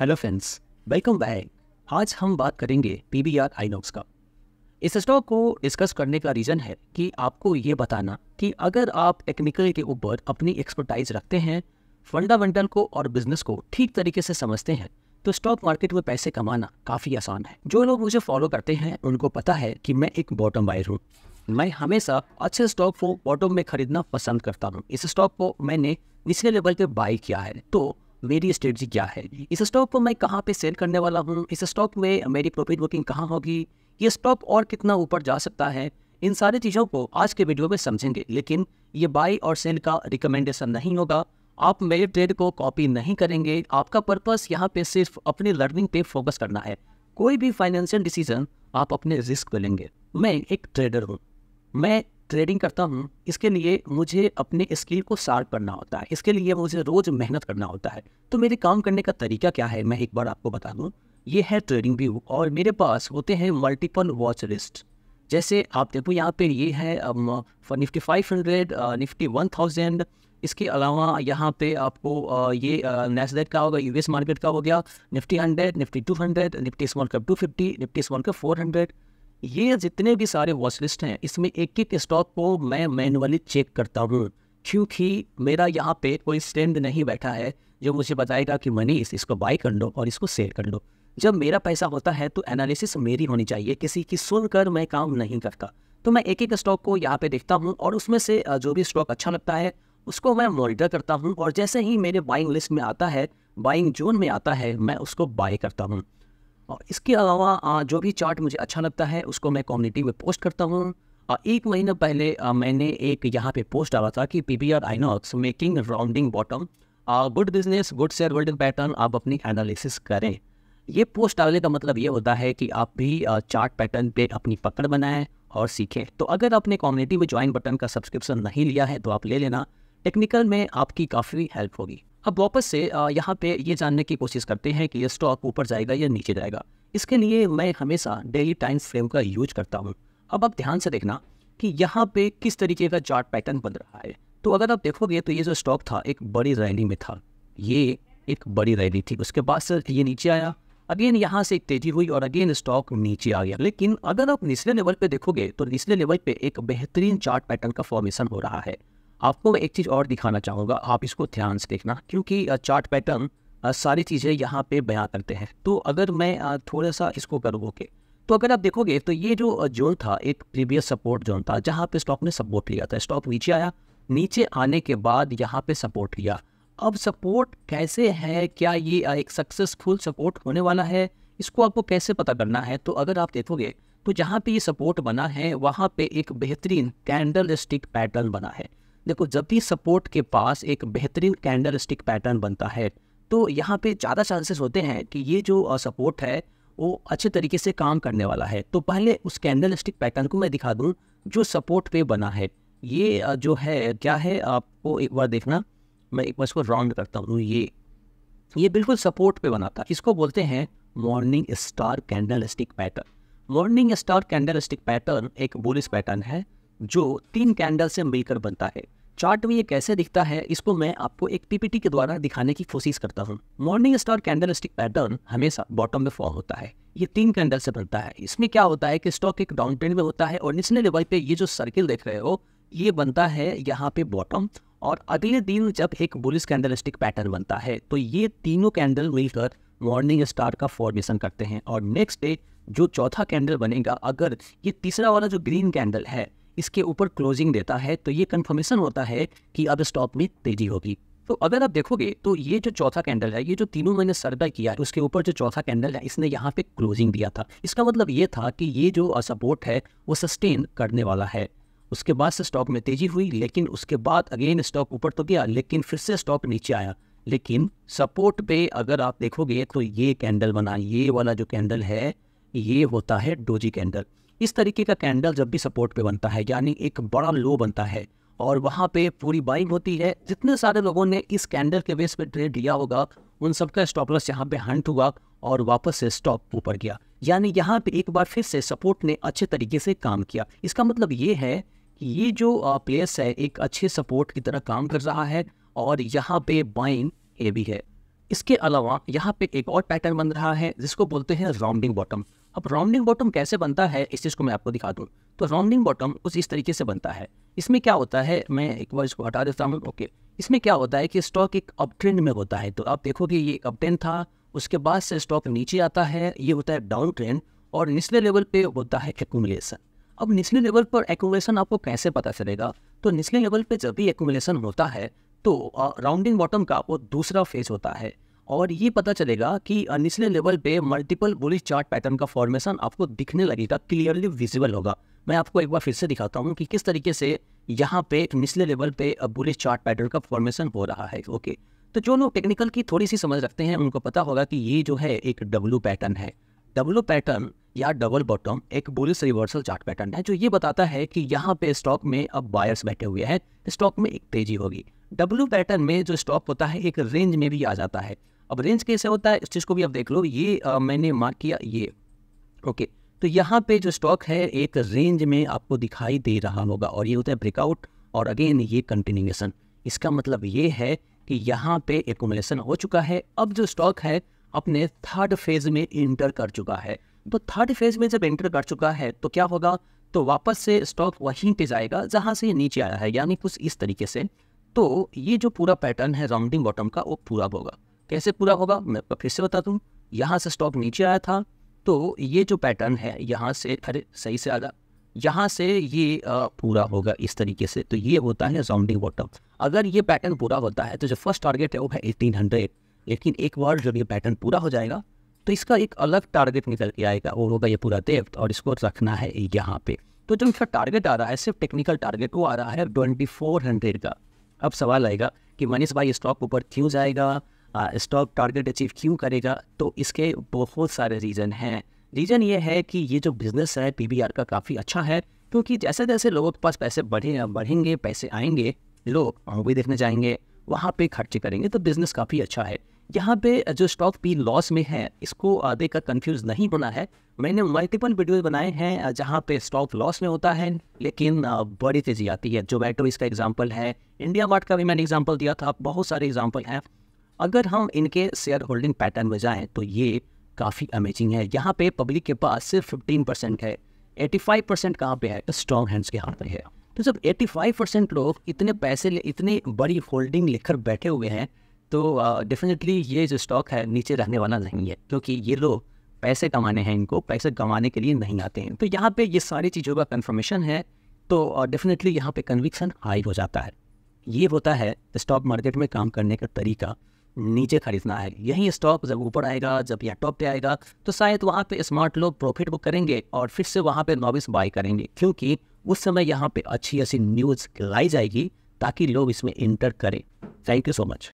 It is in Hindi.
हेलो फ्रेंड्स वेलकम बैक आज हम बात करेंगे पी बी आर आइनॉक्स का इस स्टॉक को डिस्कस करने का रीज़न है कि आपको ये बताना कि अगर आप टेक्निकल के ऊपर अपनी एक्सपर्टाइज रखते हैं फंडामेंटल को और बिजनेस को ठीक तरीके से समझते हैं तो स्टॉक मार्केट में पैसे कमाना काफ़ी आसान है जो लोग मुझे फॉलो करते हैं उनको पता है कि मैं एक बॉटम बायर हूँ मैं हमेशा अच्छे स्टॉक को बॉटम में खरीदना पसंद करता हूँ इस स्टॉक को मैंने निचले लेवल पे बाई किया है तो मेरी स्ट्रेटजी क्या है इस स्टॉक को मैं कहाँ पे सेल करने वाला हूँ इस स्टॉक में मेरी प्रॉफिट बुकिंग कहाँ होगी ये स्टॉक और कितना ऊपर जा सकता है इन सारी चीज़ों को आज के वीडियो में समझेंगे लेकिन ये बाई और सेल का रिकमेंडेशन नहीं होगा आप मेरे ट्रेड को कॉपी नहीं करेंगे आपका पर्पस यहाँ पे सिर्फ अपनी लर्निंग पे फोकस करना है कोई भी फाइनेंशियल डिसीजन आप अपने रिस्क पर लेंगे मैं एक ट्रेडर हूँ मैं ट्रेडिंग करता हूँ इसके लिए मुझे अपने स्किल को शार्प करना होता है इसके लिए मुझे रोज़ मेहनत करना होता है तो मेरे काम करने का तरीका क्या है मैं एक बार आपको बता दूँ ये है ट्रेडिंग व्यू और मेरे पास होते हैं मल्टीपल वॉच लिस्ट जैसे आप देखो यहाँ पे ये है Nifty five hundred Nifty one thousand इसके अलावा यहाँ पे आपको ये नेसडेट का होगा यूएस मार्केट का हो गया Nifty hundred Nifty two hundred Nifty small cap two fifty Nifty small cap four hundred ये जितने भी सारे वॉच लिस्ट हैं इसमें एक एक स्टॉक को मैं मैनुअली चेक करता हूँ क्योंकि मेरा यहाँ पे कोई स्टैंड नहीं बैठा है जो मुझे बताएगा कि मनीष इसको बाई कर लो और इसको सेल कर लो जब मेरा पैसा होता है तो एनालिसिस मेरी होनी चाहिए किसी की सुनकर मैं काम नहीं करता तो मैं एक एक स्टॉक को यहाँ पे देखता हूँ और उसमें से जो भी स्टॉक अच्छा लगता है उसको मैं मॉनिटर करता हूँ और जैसे ही मेरे बाइंग लिस्ट में आता है बाइंग जोन में आता है मैं उसको बाय करता हूँ और इसके अलावा जो भी चार्ट मुझे अच्छा लगता है उसको मैं कम्युनिटी में पोस्ट करता हूँ एक महीना पहले मैंने एक यहाँ पे पोस्ट डाला था कि P V R Inox making rounding bottom good business good shareholding pattern आप अपनी एनालिसिस करें ये पोस्ट डालने का मतलब ये होता है कि आप भी चार्ट पैटर्न पे अपनी पकड़ बनाएं और सीखें तो अगर आपने कम्युनिटी में ज्वाइन बटन का सब्सक्रिप्शन नहीं लिया है तो आप ले लेना टेक्निकल में आपकी काफ़ी हेल्प होगी अब वापस से यहाँ पे ये जानने की कोशिश करते हैं कि ये स्टॉक ऊपर जाएगा या नीचे जाएगा इसके लिए मैं हमेशा डेली टाइम फ्रेम का यूज करता हूँ अब आप ध्यान से देखना कि यहाँ पे किस तरीके का चार्ट पैटर्न बन रहा है तो अगर आप देखोगे तो ये जो स्टॉक था एक बड़ी रैली में था ये एक बड़ी रैली थी उसके बाद से ये नीचे आया अगेन यहाँ से एक तेजी हुई और अगेन स्टॉक नीचे आ गया लेकिन अगर आप निचले लेवल पे देखोगे तो निचले लेवल पे एक बेहतरीन चार्ट पैटर्न का फॉर्मेशन हो रहा है आपको मैं एक चीज़ और दिखाना चाहूँगा आप इसको ध्यान से देखना क्योंकि चार्ट पैटर्न सारी चीज़ें यहाँ पे बयां करते हैं तो अगर मैं थोड़ा सा इसको करूँ ओके तो अगर आप देखोगे तो ये जो जोन था एक प्रीवियस सपोर्ट जोन था जहाँ पे स्टॉक ने सपोर्ट लिया था स्टॉक नीचे आया नीचे आने के बाद यहाँ पे सपोर्ट लिया अब सपोर्ट कैसे है क्या ये एक सक्सेसफुल सपोर्ट होने वाला है इसको आपको कैसे पता करना है तो अगर आप देखोगे तो जहाँ पे ये सपोर्ट बना है वहाँ पे एक बेहतरीन कैंडल स्टिक पैटर्न बना है देखो जब भी सपोर्ट के पास एक बेहतरीन कैंडल स्टिक पैटर्न बनता है तो यहाँ पे ज़्यादा चांसेस होते हैं कि ये जो सपोर्ट है वो अच्छे तरीके से काम करने वाला है तो पहले उस कैंडल स्टिक पैटर्न को मैं दिखा दूँ जो सपोर्ट पे बना है ये जो है क्या है आपको एक बार देखना मैं एक बार इसको राउंड करता हूँ ये ये बिल्कुल सपोर्ट पे बना था इसको बोलते हैं morning star candlestick pattern morning star candlestick pattern एक बुलिस पैटर्न है जो तीन कैंडल से मिलकर बनता है चार्ट में ये कैसे दिखता है इसको मैं आपको एक पीपीटी के द्वारा दिखाने की कोशिश करता हूँ morning star candlestick pattern हमेशा बॉटम में फॉर्म होता है ये तीन कैंडल से बनता है इसमें क्या होता है कि स्टॉक एक डाउन ट्रेंड में होता है और निचले लेवल पे ये जो सर्किल देख रहे हो ये बनता है यहाँ पे बॉटम और अगले दिन जब एक बुलिस कैंडल स्टिक पैटर्न बनता है तो ये तीनों कैंडल मिलकर मॉर्निंग स्टार का फॉर्मेशन करते हैं और नेक्स्ट डे जो चौथा कैंडल बनेगा अगर ये तीसरा वाला जो ग्रीन कैंडल है इसके ऊपर क्लोजिंग देता है तो ये कन्फर्मेशन होता है कि अब स्टॉक में तेजी होगी तो अगर आप देखोगे तो ये जो चौथा कैंडल है ये जो तीनों मैंने सर्वे किया है उसके ऊपर जो चौथा कैंडल है इसने यहाँ पे क्लोजिंग दिया था इसका मतलब ये था कि ये जो सपोर्ट है वो सस्टेन करने वाला है उसके बाद से स्टॉक में तेजी हुई लेकिन उसके बाद अगेन स्टॉक ऊपर तो गया लेकिन फिर से स्टॉक नीचे आया लेकिन सपोर्ट पे अगर आप देखोगे तो ये कैंडल बना ये वाला जो कैंडल है ये होता है डोजी कैंडल इस तरीके का कैंडल जब भी सपोर्ट पे बनता है यानी एक बड़ा लो बनता है और वहाँ पे पूरी बाइंग होती है जितने सारे लोगों ने इस कैंडल के बेस पे ट्रेड लिया होगा उन सबका स्टॉपलस यहाँ पे हंट हुआ और वापस से स्टॉप ऊपर गया यानी यहाँ पे एक बार फिर से सपोर्ट ने अच्छे तरीके से काम किया इसका मतलब ये है कि ये जो प्लेस है एक अच्छे सपोर्ट की तरह काम कर रहा है और यहाँ पे बाइंग भी है इसके अलावा यहाँ पे एक और पैटर्न बन रहा है जिसको बोलते हैं राउंडिंग बॉटम अब राउंडिंग बॉटम कैसे बनता है इस चीज़ को मैं आपको दिखा दूँ तो राउंडिंग बॉटम कुछ इस तरीके से बनता है इसमें क्या होता है मैं एक बार इसको हटा देता हूँ ओके इसमें क्या होता है कि स्टॉक एक अप ट्रेंड में होता है तो आप देखो कि ये अप ट्रेंड था उसके बाद से स्टॉक नीचे आता है ये होता है डाउन ट्रेंड और निचले लेवल पे होता है एकुमुलेसन अब निचले लेवल पर एकुमुलेसन आपको कैसे पता चलेगा तो निचले लेवल पे जब भी एकुमुलेसन होता है तो राउंडिंग बॉटम का वो दूसरा फेज होता है और ये पता चलेगा कि निचले लेवल पे मल्टीपल बुलिश चार्ट पैटर्न का फॉर्मेशन आपको दिखने लगेगा क्लियरली विजिबल होगा मैं आपको एक बार फिर से दिखाता हूँ कि किस तरीके से यहाँ पे निचले लेवल पे बुलिश चार्ट पैटर्न का फॉर्मेशन हो रहा है ओके तो जो लोग टेक्निकल की थोड़ी सी समझ रखते हैं उनको पता होगा कि ये जो है एक डब्लू पैटर्न है डब्लू पैटर्न या डबल बॉटम एक बुलिस रिवर्सल चार्ट पैटर्न है जो ये बताता है कि यहाँ पे स्टॉक में अब बायर्स बैठे हुए हैं स्टॉक में एक तेजी होगी डब्लू पैटर्न में जो स्टॉक होता है एक रेंज में भी आ जाता है अब रेंज कैसे होता है इस चीज़ को भी आप देख लो ये आ, मैंने मार्क किया ये ओके तो यहाँ पे जो स्टॉक है एक रेंज में आपको दिखाई दे रहा होगा और ये होता है ब्रेकआउट और अगेन ये कंटिन्यूएसन इसका मतलब ये है कि यहाँ पे एकोमोलेसन हो चुका है अब जो स्टॉक है अपने थर्ड फेज में इंटर कर चुका है तो थर्ड फेज में जब एंटर कर चुका है तो क्या होगा तो वापस से स्टॉक वहीं पे जाएगा जहाँ से नीचे आया है यानी कुछ इस तरीके से तो ये जो पूरा पैटर्न है राउंडिंग बॉटम का वो पूरा होगा कैसे पूरा होगा मैं फिर से बता दूँ यहाँ से स्टॉक नीचे आया था तो ये जो पैटर्न है यहाँ से अरे सही से आगा यहाँ से ये पूरा होगा इस तरीके से तो ये होता है साउंडिंग बॉटम अगर ये पैटर्न पूरा होता है तो जो फर्स्ट टारगेट है वो है एटीन हंड्रेड लेकिन एक बार जब ये पैटर्न पूरा हो जाएगा तो इसका एक अलग टारगेट निकल के आएगा और होगा ये पूरा देव और इसको रखना है यहाँ पे तो जो इसका टारगेट आ रहा है सिर्फ टेक्निकल टारगेट वो आ रहा है ट्वेंटी फोर हंड्रेड का अब सवाल आएगा कि मनीष भाई स्टॉक ऊपर क्यों जाएगा स्टॉक टारगेट अचीव क्यों करेगा तो इसके बहुत सारे रीज़न हैं रीज़न ये है कि ये जो बिज़नेस है पी का काफ़ी अच्छा है क्योंकि जैसे जैसे लोगों के पास पैसे बढ़े बढ़ेंगे पैसे आएंगे लोग मूवी देखने जाएंगे वहाँ पे खर्चे करेंगे तो बिज़नेस काफ़ी अच्छा है यहाँ पे जो स्टॉक पी लॉस में है इसको देखकर कंफ्यूज नहीं होना है मैंने मल्टीपल वीडियो बनाए हैं जहाँ पे स्टॉक लॉस में होता है लेकिन बड़ी तेज़ी आती है जोमेटो इसका एग्जाम्पल है इंडिया मार्ट का भी मैंने एग्जाम्पल दिया था बहुत सारे एग्जाम्पल हैं अगर हम इनके शेयर होल्डिंग पैटर्न में जाएँ तो ये काफ़ी अमेजिंग है यहाँ पे पब्लिक के पास सिर्फ फिफ्टीन परसेंट है एटी फाइव परसेंट कहाँ पर है स्ट्रॉन्ग तो हैंड्स के हाथ में है तो जब फाइव परसेंट लोग इतने पैसे ले इतने बड़ी होल्डिंग लेकर बैठे हुए हैं तो डेफिनेटली ये जो स्टॉक है नीचे रहने वाला नहीं है क्योंकि ये लोग पैसे कमाने हैं इनको पैसे कमाने के लिए नहीं आते हैं तो यहाँ पे ये सारी चीज़ों का कन्फर्मेशन है तो डेफिनेटली यहाँ पे कन्विक्सन हाई हो जाता है ये होता है स्टॉक मार्केट में काम करने का तरीका नीचे खरीदना है यही स्टॉक जब ऊपर आएगा जब या टॉप पे आएगा तो शायद वहाँ पे स्मार्ट लोग प्रॉफिट बुक करेंगे और फिर से वहाँ पे नॉविस बाय करेंगे क्योंकि उस समय यहाँ पे अच्छी अच्छी न्यूज़ लाई जाएगी ताकि लोग इसमें इंटर करें थैंक यू सो मच